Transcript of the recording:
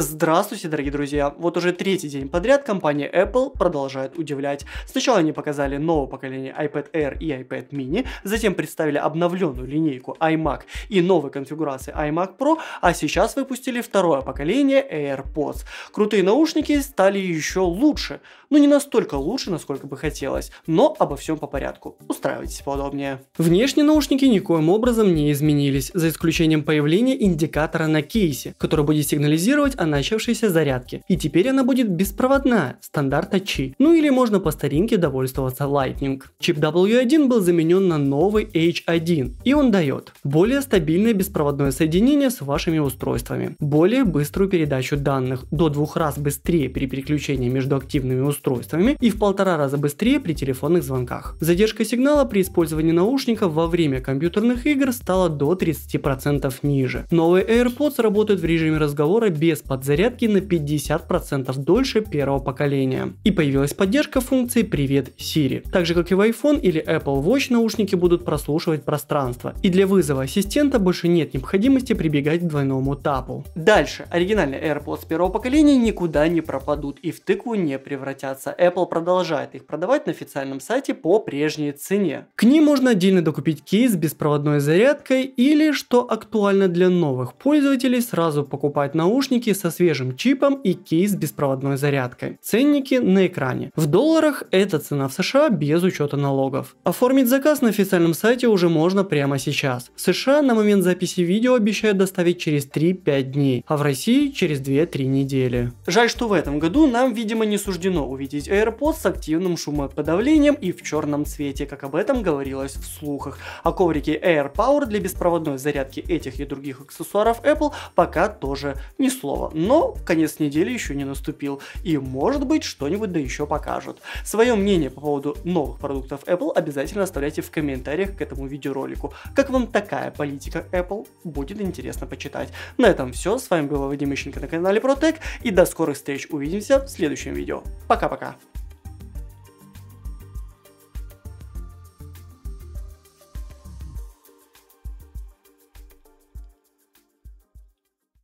Здравствуйте, дорогие друзья! Вот уже третий день подряд компания Apple продолжает удивлять. Сначала они показали новое поколение iPad Air и iPad Mini, затем представили обновленную линейку iMac и новой конфигурации iMac Pro, а сейчас выпустили второе поколение AirPods. Крутые наушники стали еще лучше, но ну, не настолько лучше, насколько бы хотелось, но обо всем по порядку. Устраивайтесь поудобнее. Внешне наушники никоим образом не изменились, за исключением появления индикатора на кейсе, который будет сигнализировать о начавшейся зарядки. И теперь она будет беспроводная, стандарта Qi. Ну или можно по старинке довольствоваться Lightning. Чип W1 был заменен на новый H1, и он дает более стабильное беспроводное соединение с вашими устройствами, более быструю передачу данных, до двух раз быстрее при переключении между активными устройствами и в полтора раза быстрее при телефонных звонках. Задержка сигнала при использовании наушников во время компьютерных игр стала до 30% ниже. Новые AirPods работают в режиме разговора без поддержки от зарядки на 50% дольше первого поколения. И появилась поддержка функции «Привет Siri». Так же как и в iPhone или Apple Watch наушники будут прослушивать пространство, и для вызова ассистента больше нет необходимости прибегать к двойному тапу. Дальше. Оригинальные AirPods первого поколения никуда не пропадут и в тыкву не превратятся. Apple продолжает их продавать на официальном сайте по прежней цене. К ним можно отдельно докупить кейс с беспроводной зарядкой или, что актуально для новых пользователей, сразу покупать наушники со свежим чипом и кейс с беспроводной зарядкой. Ценники на экране. В долларах это цена в США без учета налогов. Оформить заказ на официальном сайте уже можно прямо сейчас. В США на момент записи видео обещают доставить через 3-5 дней, а в России через 2-3 недели. Жаль, что в этом году нам, видимо, не суждено увидеть AirPods с активным шумоподавлением и в черном цвете, как об этом говорилось в слухах. А коврики AirPower для беспроводной зарядки этих и других аксессуаров Apple пока тоже ни слова. Но конец недели еще не наступил, и может быть что-нибудь да еще покажут. Свое мнение по поводу новых продуктов Apple обязательно оставляйте в комментариях к этому видеоролику. Как вам такая политика Apple? Будет интересно почитать. На этом все, с вами был Вадим Ищенко на канале ProTech и до скорых встреч, увидимся в следующем видео. Пока-пока!